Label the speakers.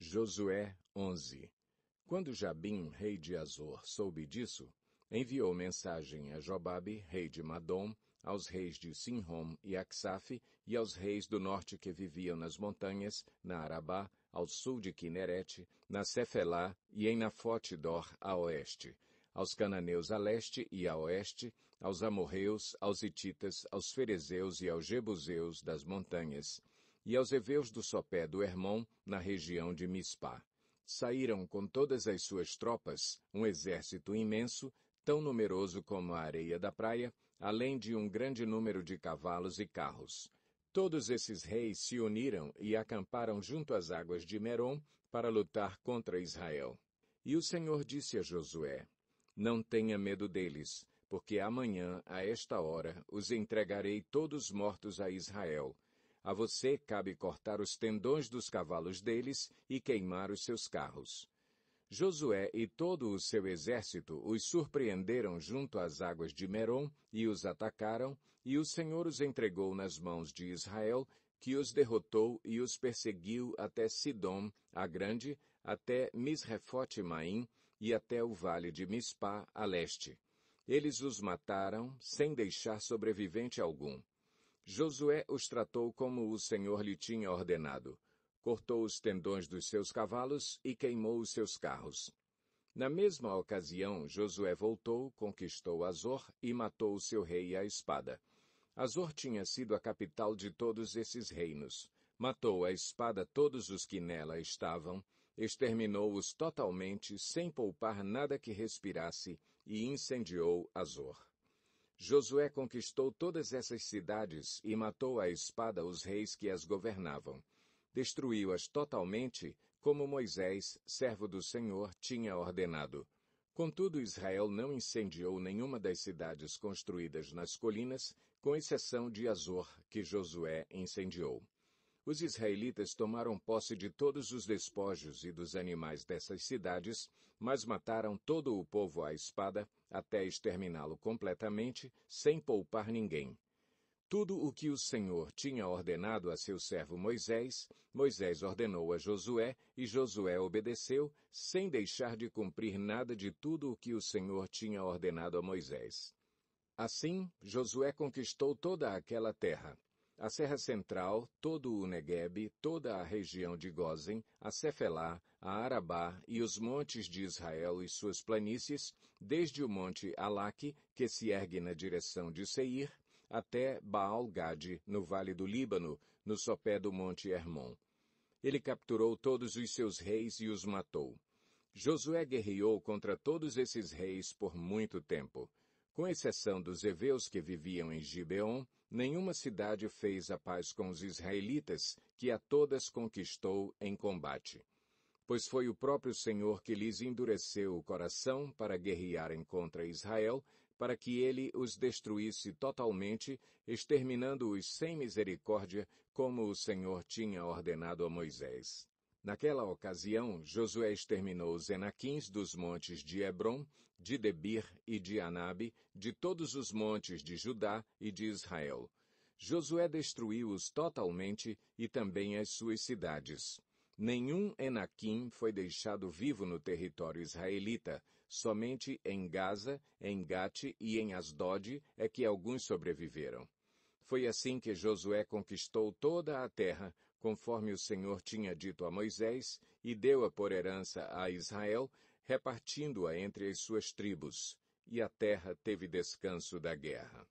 Speaker 1: Josué 11 Quando Jabim, rei de Azor, soube disso, enviou mensagem a Jobabe, rei de Madom, aos reis de Sinhom e Axaf, e aos reis do norte que viviam nas montanhas, na Arabá, ao sul de Quinerete, na Cefelá e em Nafote-Dor, a oeste, aos cananeus a leste e a oeste, aos amorreus, aos Ititas, aos ferezeus e aos jebuseus das montanhas, e aos heveus do sopé do Hermon, na região de Mispá. Saíram com todas as suas tropas, um exército imenso, tão numeroso como a areia da praia, além de um grande número de cavalos e carros. Todos esses reis se uniram e acamparam junto às águas de Merom para lutar contra Israel. E o Senhor disse a Josué, Não tenha medo deles, porque amanhã, a esta hora, os entregarei todos mortos a Israel, a você cabe cortar os tendões dos cavalos deles e queimar os seus carros. Josué e todo o seu exército os surpreenderam junto às águas de Merom e os atacaram, e o Senhor os entregou nas mãos de Israel, que os derrotou e os perseguiu até Sidom, a grande, até Misrefote Maim e até o vale de Mispa a leste. Eles os mataram, sem deixar sobrevivente algum. Josué os tratou como o Senhor lhe tinha ordenado. Cortou os tendões dos seus cavalos e queimou os seus carros. Na mesma ocasião, Josué voltou, conquistou Azor e matou o seu rei à espada. Azor tinha sido a capital de todos esses reinos. Matou à espada todos os que nela estavam, exterminou-os totalmente, sem poupar nada que respirasse, e incendiou Azor. Josué conquistou todas essas cidades e matou à espada os reis que as governavam. Destruiu-as totalmente, como Moisés, servo do Senhor, tinha ordenado. Contudo, Israel não incendiou nenhuma das cidades construídas nas colinas, com exceção de Azor, que Josué incendiou os israelitas tomaram posse de todos os despojos e dos animais dessas cidades, mas mataram todo o povo à espada, até exterminá-lo completamente, sem poupar ninguém. Tudo o que o Senhor tinha ordenado a seu servo Moisés, Moisés ordenou a Josué, e Josué obedeceu, sem deixar de cumprir nada de tudo o que o Senhor tinha ordenado a Moisés. Assim, Josué conquistou toda aquela terra, a Serra Central, todo o Negueb, toda a região de Gozen, a Cefelá, a Arabá e os montes de Israel e suas planícies, desde o monte Alaque, que se ergue na direção de Seir, até baal Gad, no vale do Líbano, no sopé do monte Hermon. Ele capturou todos os seus reis e os matou. Josué guerreou contra todos esses reis por muito tempo. Com exceção dos heveus que viviam em Gibeon, nenhuma cidade fez a paz com os israelitas, que a todas conquistou em combate. Pois foi o próprio Senhor que lhes endureceu o coração para guerrearem contra Israel, para que ele os destruísse totalmente, exterminando-os sem misericórdia, como o Senhor tinha ordenado a Moisés. Naquela ocasião, Josué exterminou os Enaquins dos montes de Hebron, de Debir e de Anabe, de todos os montes de Judá e de Israel. Josué destruiu-os totalmente e também as suas cidades. Nenhum Enaquim foi deixado vivo no território israelita, somente em Gaza, em Gate e em Asdod é que alguns sobreviveram. Foi assim que Josué conquistou toda a terra, conforme o Senhor tinha dito a Moisés, e deu-a por herança a Israel, repartindo-a entre as suas tribos, e a terra teve descanso da guerra.